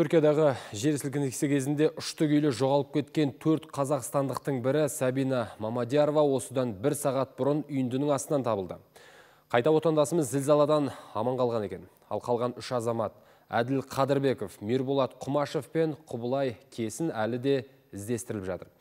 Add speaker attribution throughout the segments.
Speaker 1: Түркиядағы жер сілкінісі кезінде ұшты күйлі жоғалып кеткен төрт қазақстандықтың бірі Сабина Мамадиярова осыдан бір сағат бұрын үйіндінің астынан табылды. Қайта отандасымыз зілзаладан аман қалған екен. Ал қалған үш азамат Әділ Қадырбеков, Мирбулат Құмашев пен Құбылай Кесін әлі де іздестіріліп жатыр.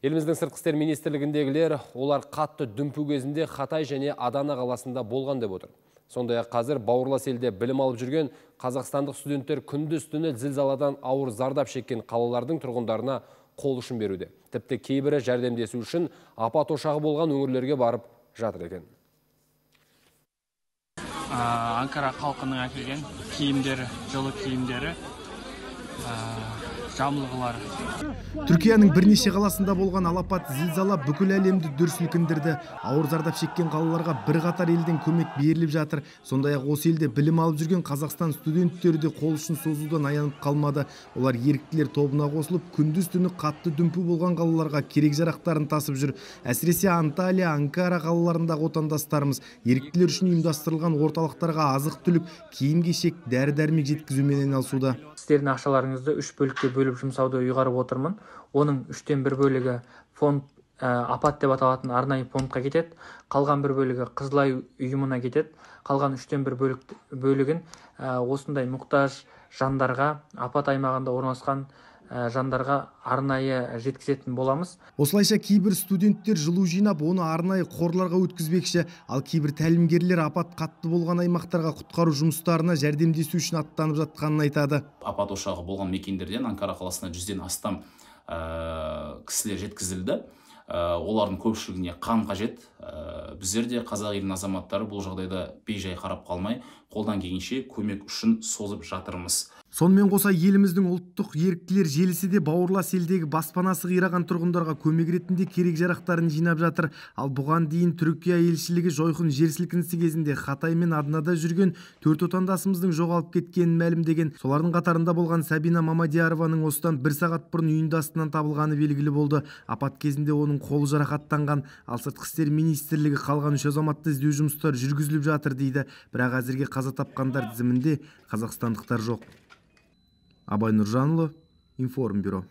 Speaker 1: Еліміздің сыртқы істер министрлігіндегілер олар қатты дүмпу кезінде Хатай және Адана қаласында болған деп отыр сондай ақ қазір бауырлас елде білім алып жүрген қазақстандық студенттер күндіз түні зілзаладан ауыр зардап шеккен қалалардың тұрғындарына қол ұшын беруде тіпті кейбірі жәрдемдесу үшін апат ошағы болған өңірлерге барып жатыр екен
Speaker 2: анкара халқының әкелген киімдері жылы киімдері жамбыл
Speaker 3: түркияның бірнеше қаласында болған алапат зілзала бүкіл әлемді дүр сілкіндірді ауыр зардап шеккен қалаларға бірқатар елден көмек беріліп жатыр сондай ақ осы елде білім алып жүрген қазақстан студенттері де қол ұшын созудан аянып қалмады олар еріктілер тобына қосылып күндіз түні қатты дүмпу болған қалаларға керек жарақтарын тасып жүр әсіресе анталия анкара қалаларындағы отандастарымыз еріктілер үшін ұйымдастырылған орталықтарға азық түлік киім кешек дәрі дәрмек жеткізумен айналысуда
Speaker 2: сіздердің ақшаларыңызды үш бөлікке бөліп жұмсауды ұйғарып отырмын оның үштен бір бөлігі фонд ә, апат деп аталатын арнайы фондқа кетеді қалған бір бөлігі қызылай ұйымына кетеді қалған үштен бір бөлік, бөлігін ә, осындай мұқтаж жандарға апат аймағында орналасқан Ә, жандарға арнайы жеткізетін боламыз
Speaker 3: осылайша кейбір студенттер жылу жинап оны арнайы қорларға өткізбекші ал кейбір тәлімгерлер апат қатты болған аймақтарға құтқару жұмыстарына жәрдемдесу үшін аттанып жатқанын айтады
Speaker 4: апат ошағы болған мекендерден анкара қаласына жүзден астам ә, кісілер жеткізілді ә, олардың көпшілігіне қан қажет ә, біздер де қазақ елінің азаматтары бұл жағдайда бей қарап қалмай қолдан келгенше көмек үшін созып жатырмыз
Speaker 3: сонымен қоса еліміздің ұлттық еріктілер желісі де бауырлас елдегі баспанасы қираған тұрғындарға көмек ретінде керек-жарақтарын жинап жатыр ал бұған дейін түркия елшілігі жойқын жер сілкінісі кезінде хатай мен аднада жүрген төрт отандасымыздың жоғалып кеткенін мәлімдеген солардың қатарында болған сабина мамадиярованың осыдан бір сағат бұрын үйінде астынан табылғаны белгілі болды апат кезінде оның қолы жарақаттанған ал сыртқы істер министрлігі қалған үш азаматты іздеу жұмыстары жүргізіліп жатыр дейді бірақ әзірге қаза тапқандар тізімінде қазақстандықтар жоқ абай нұржанұлы информбюро